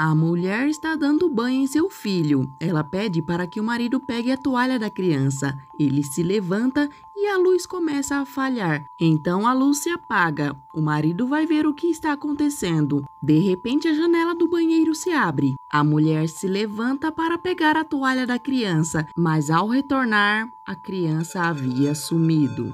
A mulher está dando banho em seu filho. Ela pede para que o marido pegue a toalha da criança. Ele se levanta e a luz começa a falhar. Então a luz se apaga. O marido vai ver o que está acontecendo. De repente, a janela do banheiro se abre. A mulher se levanta para pegar a toalha da criança, mas ao retornar, a criança havia sumido.